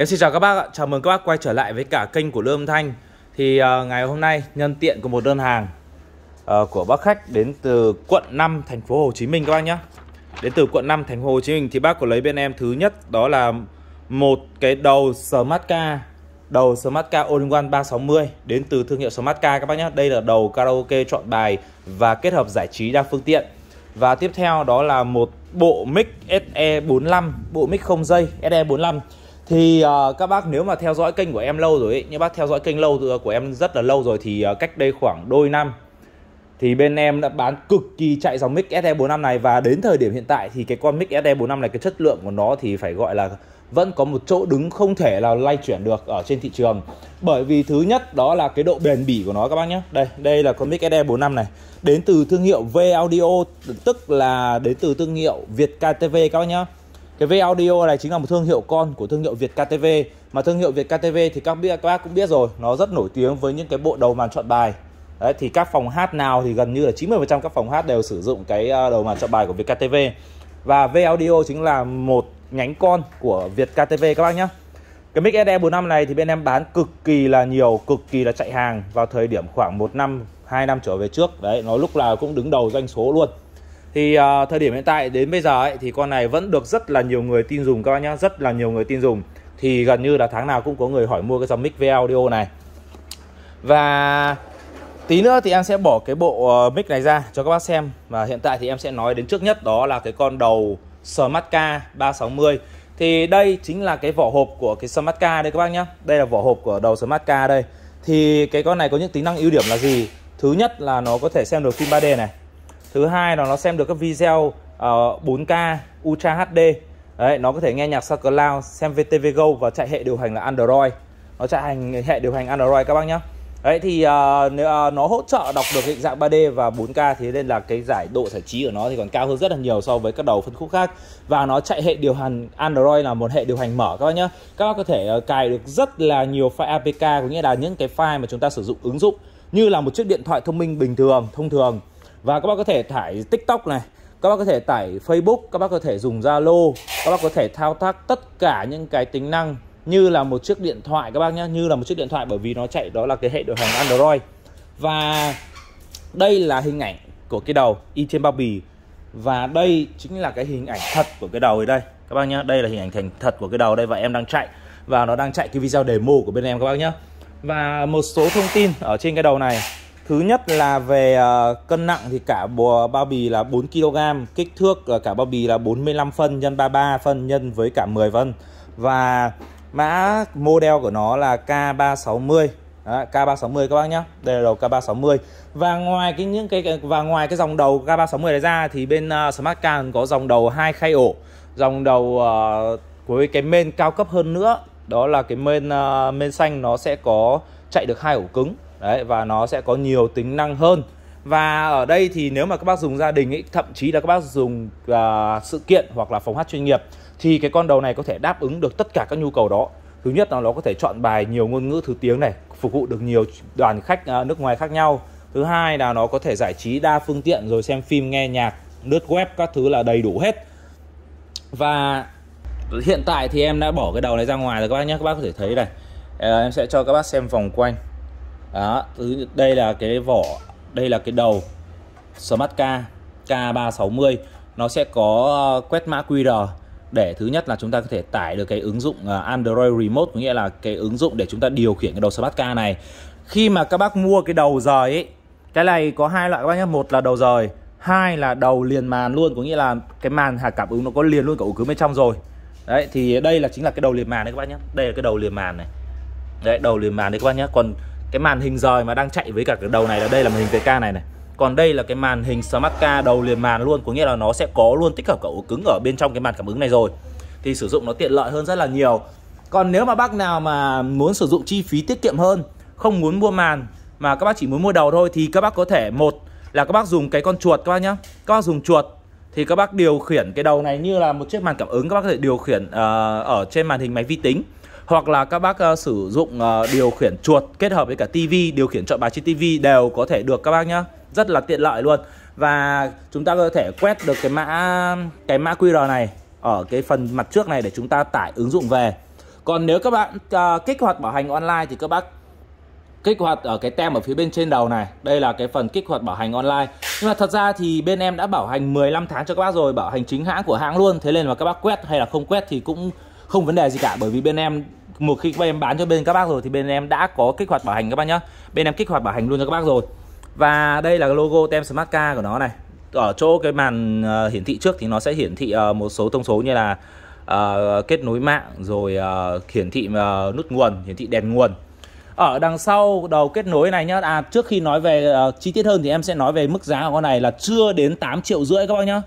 Em xin chào các bác ạ, chào mừng các bác quay trở lại với cả kênh của Lương Thanh Thì uh, ngày hôm nay nhân tiện của một đơn hàng uh, của bác khách đến từ quận 5 thành phố Hồ Chí Minh các bác nhé Đến từ quận 5 thành phố Hồ Chí Minh thì bác có lấy bên em thứ nhất đó là một cái đầu Smartcar Đầu Smartcar All-in-One 360 đến từ thương hiệu Smartcar các bác nhé Đây là đầu karaoke chọn bài và kết hợp giải trí đa phương tiện Và tiếp theo đó là một bộ mic SE45, bộ mic không dây SE45 thì uh, các bác nếu mà theo dõi kênh của em lâu rồi ấy, như bác theo dõi kênh lâu của em rất là lâu rồi thì uh, cách đây khoảng đôi năm thì bên em đã bán cực kỳ chạy dòng mic SE45 này và đến thời điểm hiện tại thì cái con mic SE45 này cái chất lượng của nó thì phải gọi là vẫn có một chỗ đứng không thể là lay chuyển được ở trên thị trường bởi vì thứ nhất đó là cái độ bền bỉ của nó các bác nhé đây đây là con mic SE45 này đến từ thương hiệu V Audio tức là đến từ thương hiệu Việt KTV các bác nhé cái V Audio này chính là một thương hiệu con của thương hiệu Việt KTV mà thương hiệu Việt KTV thì các biết các bác cũng biết rồi nó rất nổi tiếng với những cái bộ đầu màn chọn bài Đấy, thì các phòng hát nào thì gần như là 90% các phòng hát đều sử dụng cái ờ, đầu màn chọn bài của Việt KTV và V Audio chính là một nhánh con của Việt KTV các bác nhé cái mic SE45 này thì bên em bán cực kỳ là nhiều, cực kỳ là chạy hàng vào thời điểm khoảng 1 năm, 2 năm trở về trước. Đấy, nó lúc nào cũng đứng đầu doanh số luôn thì uh, thời điểm hiện tại đến bây giờ ấy, thì con này vẫn được rất là nhiều người tin dùng các bác nhá rất là nhiều người tin dùng thì gần như là tháng nào cũng có người hỏi mua cái dòng mic V audio này và tí nữa thì em sẽ bỏ cái bộ uh, mic này ra cho các bác xem và hiện tại thì em sẽ nói đến trước nhất đó là cái con đầu Smart Smartka 360 thì đây chính là cái vỏ hộp của cái Smart K đây các bác nhá đây là vỏ hộp của đầu Smart K đây thì cái con này có những tính năng ưu điểm là gì thứ nhất là nó có thể xem được phim 3D này thứ hai là nó xem được các video uh, ờ, 4K Ultra HD đấy nó có thể nghe nhạc SoundCloud xem VTV Go và chạy hệ điều hành là Android nó chạy hành hệ điều hành Android các bác nhé đấy thì uh, nếu, ờ, nó hỗ trợ đọc được định dạng 3D và 4K thế nên là cái giải độ giải trí của nó thì còn cao hơn rất là nhiều so với các đầu phân khúc khác và nó chạy hệ điều hành Android là một hệ điều hành mở các bác nhé các bác có thể uh, cài được rất là nhiều file APK có nghĩa là những cái file mà chúng ta sử dụng ứng dụng như là một chiếc điện thoại thông minh bình thường thông thường và các bác có thể tải tiktok này các bác có thể tải facebook các bác có thể dùng zalo các bác có thể thao tác tất cả những cái tính năng như là một chiếc điện thoại các bác nhé như là một chiếc điện thoại bởi vì nó chạy đó là cái hệ điều hành android và đây là hình ảnh của cái đầu y trên bao bì và đây chính là cái hình ảnh thật của cái đầu ở đây các bác nhé, đây là hình ảnh thành thật của cái đầu đây và em đang chạy và nó đang chạy cái video demo của bên em các bác nhé và một số thông tin ở trên cái đầu này Thứ nhất là về uh, cân nặng thì cả bùa bao bì là 4 kg, kích thước uh, cả bao bì là 45 phân nhân 33 phân nhân với cả 10 phân. Và mã model của nó là K360. Đó, K360 các bác nhá. Đây là đầu K360. Và ngoài cái những cái và ngoài cái dòng đầu K360 này ra thì bên uh, Smart Car có dòng đầu hai khay ổ, dòng đầu uh, với cái main cao cấp hơn nữa, đó là cái main uh, main xanh nó sẽ có chạy được hai ổ cứng đấy và nó sẽ có nhiều tính năng hơn và ở đây thì nếu mà các bác dùng gia đình ấy, thậm chí là các bác dùng uh, sự kiện hoặc là phòng hát chuyên nghiệp thì cái con đầu này có thể đáp ứng được tất cả các nhu cầu đó thứ nhất là nó có thể chọn bài nhiều ngôn ngữ thứ tiếng này phục vụ được nhiều đoàn khách uh, nước ngoài khác nhau thứ hai là nó có thể giải trí đa phương tiện rồi xem phim nghe nhạc lướt web các thứ là đầy đủ hết và hiện tại thì em đã bỏ cái đầu này ra ngoài rồi các bác nhé các bác có thể thấy này à, em sẽ cho các bác xem vòng quanh đó đây là cái vỏ đây là cái đầu Smart K K360 nó sẽ có ờ, quét mã QR để thứ nhất là chúng ta có thể tải được cái ứng dụng ờ, Android Remote có nghĩa là cái ứng dụng để chúng ta điều khiển cái đầu Smart K này khi mà các bác mua cái đầu rời ấy cái này có hai loại các bác nhé một là đầu rời hai là đầu liền màn luôn có nghĩa là cái màn hạt cảm ứng nó có liền luôn cả ổ cứng bên trong rồi đấy thì đây là chính là cái đầu liền màn đấy các bác nhé đây là cái đầu liền màn này đấy đầu liền màn đấy các bác nhé còn cái màn hình rời mà đang chạy với cả cái đầu này là đây là màn hình VK này này còn đây là cái màn hình Smart Car đầu liền màn luôn có nghĩa là nó sẽ có luôn tích hợp cả ổ cứng ở bên trong cái màn cảm ứng này rồi thì sử dụng nó tiện lợi hơn rất là nhiều còn nếu mà bác nào mà muốn sử dụng chi phí tiết kiệm hơn không muốn mua màn mà các bác chỉ muốn mua đầu thôi thì các bác có thể một là các bác dùng cái con chuột các bác nhá các bác dùng chuột thì các bác điều khiển cái đầu này như là một chiếc màn cảm ứng các bác có thể điều khiển uh, ở trên màn hình máy vi tính hoặc là các bác uh, sử dụng uh, điều khiển chuột kết hợp với cả TV điều khiển chọn bài trên TV đều có thể được các bác nhá rất là tiện lợi luôn và chúng ta có thể quét được cái mã cái mã QR này ở cái phần mặt trước này để chúng ta tải ứng dụng về còn nếu các bạn uh, kích hoạt bảo hành online thì các bác kích hoạt ở cái tem ở phía bên trên đầu này Đây là cái phần kích hoạt bảo hành online Nhưng mà thật ra thì bên em đã bảo hành 15 tháng cho các bác rồi Bảo hành chính hãng của hãng luôn Thế nên mà các bác quét hay là không quét thì cũng không vấn đề gì cả Bởi vì bên em một khi bên em bán cho bên các bác rồi thì bên em đã có kích hoạt bảo hành các bác nhá bên em kích hoạt bảo hành luôn cho các bác rồi và đây là logo tem smart car của nó này ở chỗ cái màn ờ, hiển thị trước thì nó sẽ hiển thị ờ, một số thông số như là uh, kết nối mạng rồi uh, hiển thị uh, nút nguồn hiển thị đèn nguồn ở đằng sau đầu kết nối này nhá à trước khi nói về uh, chi tiết hơn thì em sẽ nói về mức giá của con này là chưa đến 8 triệu rưỡi các bác nhá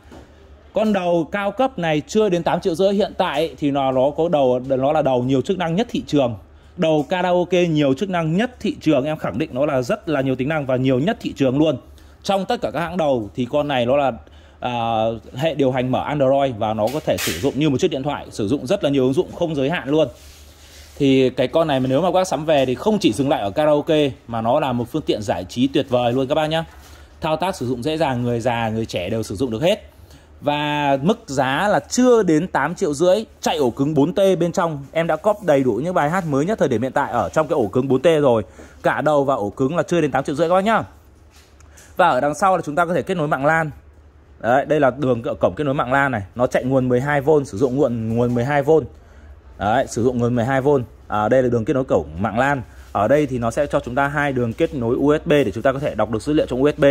con đầu cao cấp này chưa đến 8 triệu rưỡi hiện tại thì nó nó có đầu nó là đầu nhiều chức năng nhất thị trường đầu karaoke nhiều chức năng nhất thị trường em khẳng định nó là rất là nhiều tính năng và nhiều nhất thị trường luôn trong tất cả các hãng đầu thì con này nó là à, hệ điều hành mở Android và nó có thể sử dụng như một chiếc điện thoại sử dụng rất là nhiều ứng dụng không giới hạn luôn thì cái con này mà nếu mà các bác sắm về thì không chỉ dừng lại ở karaoke mà nó là một phương tiện giải trí tuyệt vời luôn các bác nhé thao tác sử dụng dễ dàng người già người trẻ đều sử dụng được hết và mức giá là chưa đến 8 triệu rưỡi chạy ổ cứng 4T bên trong em đã cóp đầy đủ những bài hát mới nhất thời điểm hiện tại ở trong cái ổ cứng 4T rồi cả đầu và ổ cứng là chưa đến 8 triệu rưỡi các bác nhá và ở đằng sau là chúng ta có thể kết nối mạng LAN Đấy, đây là đường cổng kết nối mạng LAN này nó chạy nguồn 12V sử dụng nguồn nguồn 12V Đấy, sử dụng nguồn 12V à, đây là đường kết nối cổng mạng LAN ở đây thì nó sẽ cho chúng ta hai đường kết nối USB để chúng ta có thể đọc được dữ liệu trong USB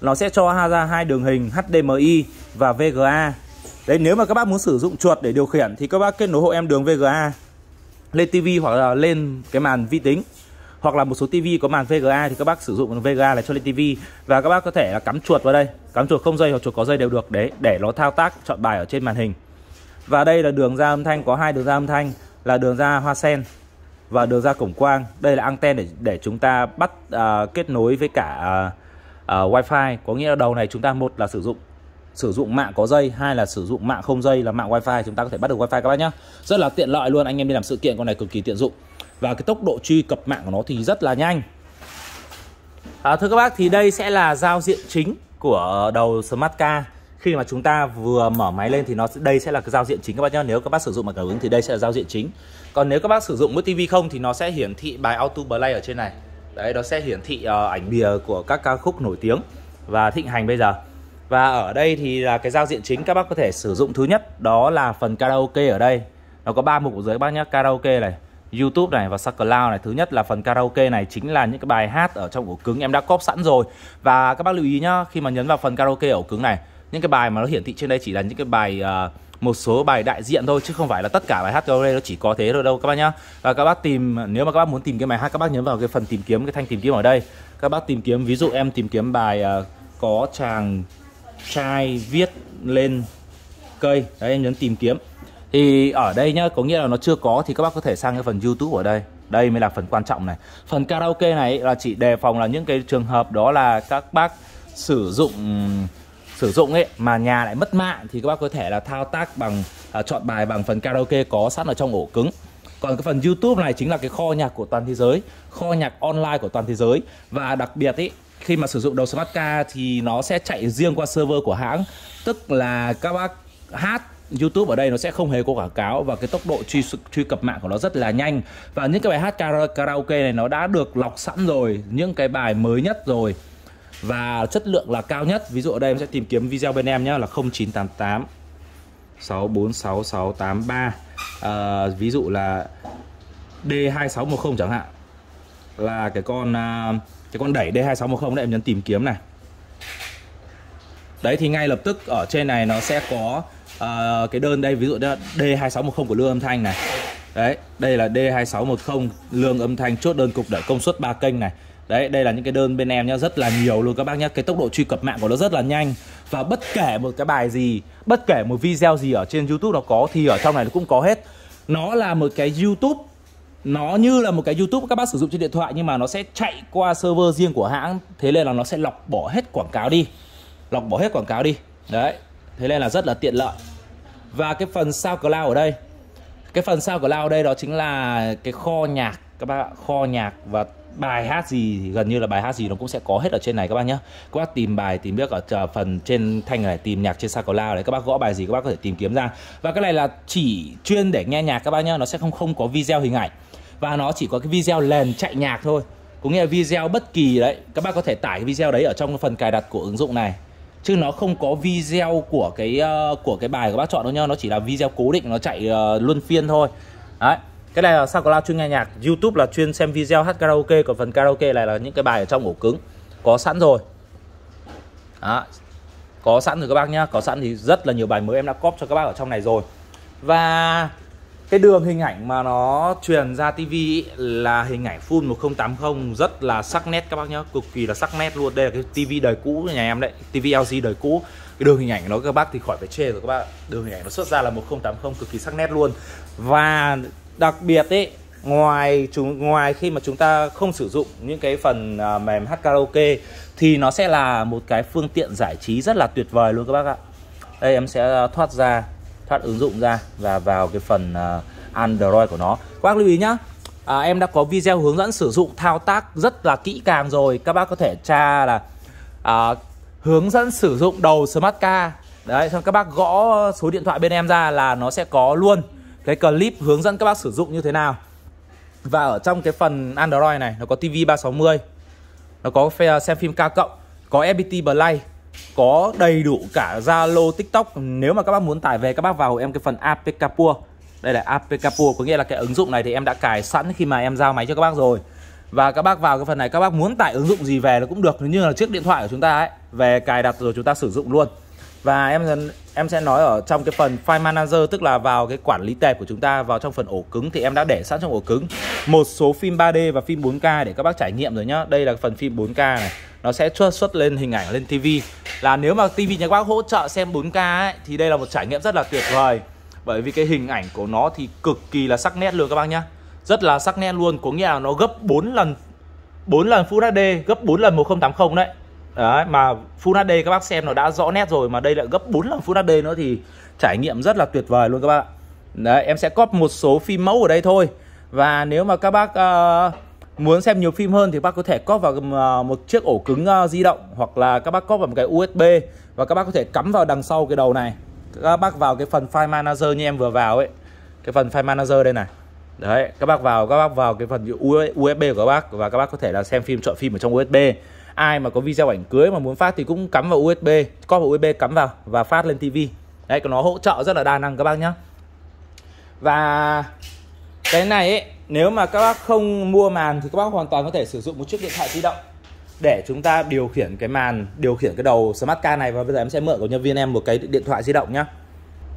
nó sẽ cho ra hai đường hình HDMI và VGA đấy nếu mà các bác muốn sử dụng chuột để điều khiển thì các bác kết nối hộ em đường VGA lên TV hoặc là lên cái màn vi tính hoặc là một số TV có màn VGA thì các bác sử dụng VGA là cho lên TV và các bác có thể là cắm chuột vào đây cắm chuột không dây hoặc chuột có dây đều được đấy để nó thao tác chọn bài ở trên màn hình và đây là đường ra âm thanh có hai đường ra âm thanh là đường ra hoa sen và đường ra cổng quang đây là anten để để chúng ta bắt à, kết nối với cả à, uh, wifi có nghĩa là đầu này chúng ta một là sử dụng sử dụng mạng có dây hai là sử dụng mạng không dây là mạng wifi chúng ta có thể bắt được wifi các bác nhá rất là tiện lợi luôn anh em đi làm sự kiện con này cực kỳ tiện dụng và cái tốc độ truy cập mạng của nó thì rất là nhanh à, thưa các bác thì đây sẽ là giao diện chính của đầu smart car khi mà chúng ta vừa mở máy lên thì nó đây sẽ là cái giao diện chính các bác nhé nếu các bác sử dụng mạng cảm ứng thì đây sẽ là giao diện chính còn nếu các bác sử dụng với tivi không thì nó sẽ hiển thị bài auto play ở trên này đấy nó sẽ hiển thị uh, ảnh bìa của các ca khúc nổi tiếng và thịnh hành bây giờ và ở đây thì là cái giao diện chính các bác có thể sử dụng thứ nhất đó là phần karaoke ở đây nó có ba mục ở dưới các bác nhé karaoke này YouTube này và SoundCloud này. Thứ nhất là phần karaoke này chính là những cái bài hát ở trong ổ cứng em đã cóp sẵn rồi. Và các bác lưu ý nhá, khi mà nhấn vào phần karaoke ổ cứng này, những cái bài mà nó hiển thị trên đây chỉ là những cái bài uh, một số bài đại diện thôi chứ không phải là tất cả bài hát karaoke nó chỉ có thế thôi đâu các bác nhá và các bác tìm nếu mà các bác muốn tìm cái bài hát các bác nhấn vào cái phần tìm kiếm cái thanh tìm kiếm ở đây các bác tìm kiếm ví dụ em tìm kiếm bài uh, có chàng trai viết lên cây đấy em nhấn tìm kiếm thì ở đây nhá có nghĩa là nó chưa có thì các bác có thể sang cái phần youtube ở đây đây mới là phần quan trọng này phần karaoke này là chỉ đề phòng là những cái trường hợp đó là các bác sử dụng sử dụng ấy mà nhà lại mất mạng thì các bác có thể là thao tác bằng à, chọn bài bằng phần karaoke có sẵn ở trong ổ cứng còn cái phần YouTube này chính là cái kho nhạc của toàn thế giới kho nhạc online của toàn thế giới và đặc biệt ý khi mà sử dụng đầu smart car thì nó sẽ chạy riêng qua server của hãng tức là các bác hát YouTube ở đây nó sẽ không hề có quảng cáo và cái tốc độ truy truy cập mạng của nó rất là nhanh và những cái bài hát karaoke này nó đã được lọc sẵn rồi những cái bài mới nhất rồi và chất lượng là cao nhất ví dụ ở đây em sẽ tìm kiếm video bên em nhé là 0988 646683 à, ví dụ là D2610 chẳng hạn là cái con à, cái con đẩy D2610 đấy em nhấn tìm kiếm này đấy thì ngay lập tức ở trên này nó sẽ có uh, cái đơn đây ví dụ đó D2610 của lương âm thanh này đấy đây là D2610 lương âm thanh chốt đơn cục đẩy công suất 3 kênh này đấy đây là những cái đơn bên em nhá rất là nhiều luôn các bác nhá cái tốc độ truy cập mạng của nó rất là nhanh và bất kể một cái bài gì bất kể một video gì ở trên youtube nó có thì ở trong này nó cũng có hết nó là một cái youtube nó như là một cái YouTube các bác sử dụng trên điện thoại nhưng mà nó sẽ chạy qua server riêng của hãng thế nên là nó sẽ lọc bỏ hết quảng cáo đi lọc bỏ hết quảng cáo đi đấy thế nên là rất là tiện lợi và cái phần sao cloud ở đây cái phần sao cloud ở đây đó chính là cái kho nhạc các bạn kho nhạc và bài hát gì thì gần như là bài hát gì nó cũng sẽ có hết ở trên này các bác nhé các bác tìm bài tìm biết ở phần trên thanh này tìm nhạc trên SoundCloud đấy các bác gõ bài gì các bác có thể tìm kiếm ra và cái này là chỉ chuyên để nghe nhạc các bác nhé nó sẽ không không có video hình ảnh và nó chỉ có cái video lền chạy nhạc thôi có nghĩa là video bất kỳ đấy các bác có thể tải cái video đấy ở trong phần cài đặt của ứng dụng này chứ nó không có video của cái uh, của cái bài các bác chọn đâu nhá nó chỉ là video cố định nó chạy uh, luân phiên thôi đấy cái này là có SoundCloud chuyên nghe nhạc YouTube là chuyên xem video hát karaoke còn phần karaoke này là những cái bài ở trong ổ cứng có sẵn rồi đó. có sẵn rồi các bác nhá có sẵn thì rất là nhiều bài mới em đã cóp cho các bác ở trong này rồi và cái đường hình ảnh mà nó truyền ra TV ý, là hình ảnh full 1080 rất là sắc nét các bác nhá cực kỳ là sắc nét luôn đây là cái TV đời cũ nhà em đấy TV LG đời cũ cái đường hình ảnh nó các bác thì khỏi phải chê rồi các bác đường hình ảnh nó xuất ra là 1080 cực kỳ sắc nét luôn và đặc biệt ấy ngoài chúng ngoài khi mà chúng ta không sử dụng những cái phần à, mềm hát karaoke thì nó sẽ là một cái phương tiện giải trí rất là tuyệt vời luôn các bác ạ đây em sẽ à, thoát ra thoát ứng dụng ra và vào cái phần à, Android của nó các bác lưu ý nhá à, em đã có video hướng dẫn sử dụng thao tác rất là kỹ càng rồi các bác có thể tra là à, hướng dẫn sử dụng đầu smart car đấy xong các bác gõ số điện thoại bên em ra là nó sẽ có luôn cái clip hướng dẫn các bác sử dụng như thế nào và ở trong cái phần Android này nó có TV 360 nó có xem phim ca cộng có FPT Play có đầy đủ cả Zalo, TikTok nếu mà các bác muốn tải về các bác vào em cái phần APK Pure đây là APK Pure có nghĩa là cái ứng dụng này thì em đã cài sẵn khi mà em giao máy cho các bác rồi và các bác vào cái phần này các bác muốn tải ứng dụng gì về nó cũng được nhưng là chiếc điện thoại của chúng ta ấy về cài đặt rồi chúng ta sử dụng luôn và em em sẽ nói ở trong cái phần file manager tức là vào cái quản lý tệp của chúng ta vào trong phần ổ cứng thì em đã để sẵn trong ổ cứng một số phim 3D và phim 4K để các bác trải nghiệm rồi nhá đây là phần phim 4K này nó sẽ xuất xuất lên hình ảnh lên TV là nếu mà TV nhà các bác hỗ trợ xem 4K ấy, thì đây là một trải nghiệm rất là tuyệt vời bởi vì cái hình ảnh của nó thì cực kỳ là sắc nét luôn các bác nhá rất là sắc nét luôn có nghĩa là nó gấp 4 lần 4 lần Full HD gấp 4 lần 1080 đấy Đấy, mà Full HD các bác xem nó đã rõ nét rồi mà đây lại gấp 4 lần Full HD nữa thì trải nghiệm rất là tuyệt vời luôn các bạn. Đấy, em sẽ cóp một số phim mẫu ở đây thôi. Và nếu mà các bác uh, muốn xem nhiều phim hơn thì các bác có thể cóp vào uh, một chiếc ổ cứng uh, di động hoặc là các bác cóp vào một cái USB và các bác có thể cắm vào đằng sau cái đầu này. Các bác vào cái phần File Manager như em vừa vào ấy. Cái phần File Manager đây này. Đấy, các bác vào các bác vào cái phần USB của các bác và các bác có thể là xem phim chọn phim ở trong USB ai mà có video ảnh cưới mà muốn phát thì cũng cắm vào USB có vào USB cắm vào và phát lên TV đấy nó hỗ trợ rất là đa năng các bác nhá và cái này ấy, nếu mà các bác không mua màn thì các bác hoàn toàn có thể sử dụng một chiếc điện thoại di động để chúng ta điều khiển cái màn điều khiển cái đầu smart car này và bây giờ em sẽ mượn của nhân viên em một cái điện thoại di động nhá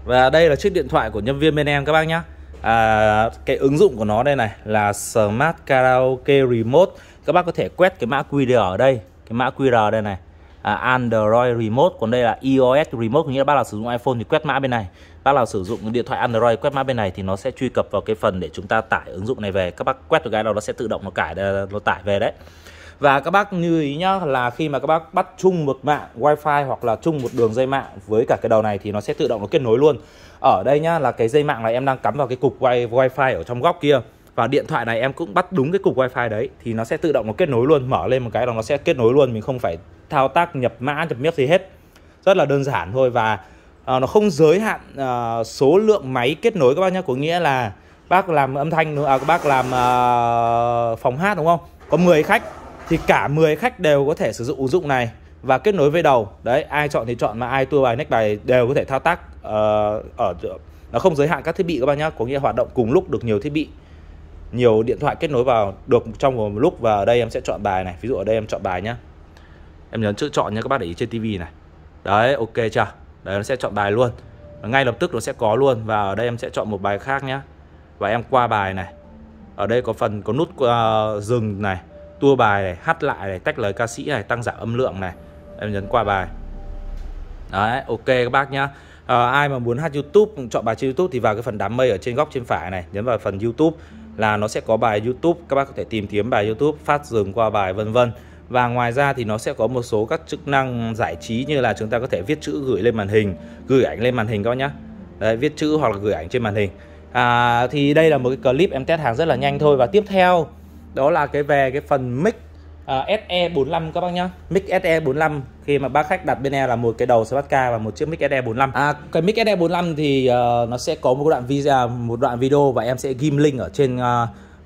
và đây là chiếc điện thoại của nhân viên bên em các bác nhá à, cái ứng dụng của nó đây này là smart karaoke remote các bác có thể quét cái mã qr ở đây cái mã QR đây này à, Android Remote còn đây là iOS Remote nghĩa là bác nào sử dụng iPhone thì quét mã bên này bác nào sử dụng điện thoại Android quét mã bên này thì nó sẽ truy cập vào cái phần để chúng ta tải ứng dụng này về các bác quét được cái nào nó sẽ tự động nó cải nó tải về đấy và các bác lưu ý nhá là khi mà các bác bắt chung một mạng wifi hoặc là chung một đường dây mạng với cả cái đầu này thì nó sẽ tự động nó kết nối luôn ở đây nhá là cái dây mạng này em đang cắm vào cái cục wifi ở trong góc kia và điện thoại này em cũng bắt đúng cái cục wifi đấy thì nó sẽ tự động nó kết nối luôn mở lên một cái là nó sẽ kết nối luôn mình không phải thao tác nhập mã nhập miếc gì hết rất là đơn giản thôi và uh, nó không giới hạn uh, số lượng máy kết nối các bác nhé có nghĩa là bác làm âm thanh à, bác làm uh, phòng hát đúng không có 10 khách thì cả 10 khách đều có thể sử dụng ứng dụng này và kết nối với đầu đấy ai chọn thì chọn mà ai tua bài neck bài đều có thể thao tác uh, ở nó không giới hạn các thiết bị các bác nhá có nghĩa hoạt động cùng lúc được nhiều thiết bị nhiều điện thoại kết nối vào được trong một lúc và ở đây em sẽ chọn bài này ví dụ ở đây em chọn bài nhá em nhấn chữ chọn nhé các bác để ý trên tivi này đấy ok chưa đấy nó sẽ chọn bài luôn và ngay lập tức nó sẽ có luôn và ở đây em sẽ chọn một bài khác nhá và em qua bài này ở đây có phần có nút uh, dừng này tua bài này hát lại này tách lời ca sĩ này tăng giảm âm lượng này em nhấn qua bài đấy ok các bác nhá à, ai mà muốn hát youtube chọn bài trên youtube thì vào cái phần đám mây ở trên góc trên phải này nhấn vào phần youtube là nó sẽ có bài YouTube các bác có thể tìm kiếm bài YouTube phát dừng qua bài vân vân và ngoài ra thì nó sẽ có một số các chức năng giải trí như là chúng ta có thể viết chữ gửi lên màn hình gửi ảnh lên màn hình các nhá Đấy, viết chữ hoặc là gửi ảnh trên màn hình à, thì đây là một cái clip em test hàng rất là nhanh thôi và tiếp theo đó là cái về cái phần mic uh, ờ, SE45 các bác nhá. Mic SE45 khi mà bác khách đặt bên em là một cái đầu Smart và một chiếc mic SE45. À cái mic SE45 thì uh, nó sẽ có một đoạn video một đoạn video và em sẽ ghim link ở trên uh,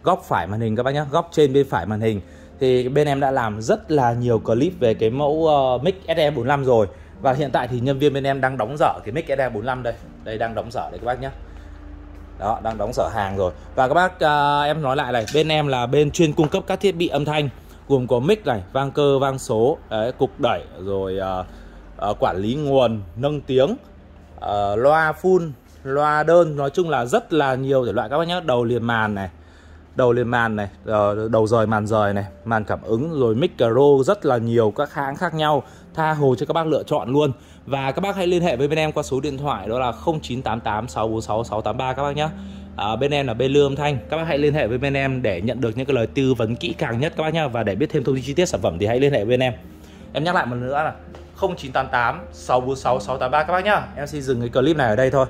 góc phải màn hình các bác nhá, góc trên bên phải màn hình. Thì bên em đã làm rất là nhiều clip về cái mẫu uh, mic SE45 rồi. Và hiện tại thì nhân viên bên em đang đóng dở cái mic SE45 đây. Đây đang đóng dở đây các bác nhá đó đang đóng sở hàng rồi và các bác à, em nói lại này bên em là bên chuyên cung cấp các thiết bị âm thanh gồm có mic này vang cơ vang số đấy, cục đẩy rồi uh, uh, quản lý nguồn nâng tiếng uh, loa full loa đơn nói chung là rất là nhiều thể loại các bác nhé đầu liền màn này đầu liền màn này đầu rời màn rời này màn cảm ứng rồi micro rất là nhiều các hãng khác nhau tha hồ cho các bác lựa chọn luôn và các bác hãy liên hệ với bên em qua số điện thoại đó là 0988 646 683 các bác nhé à, bên em là bên Lưu Âm Thanh các bác hãy liên hệ với bên em để nhận được những cái lời tư vấn kỹ càng nhất các bác nhá và để biết thêm thông tin chi tiết sản phẩm thì hãy liên hệ với bên em em nhắc lại một lần nữa là 0988 646 683 các bác nhá em xin dừng cái clip này ở đây thôi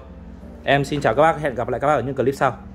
em xin chào các bác hẹn gặp lại các bác ở những clip sau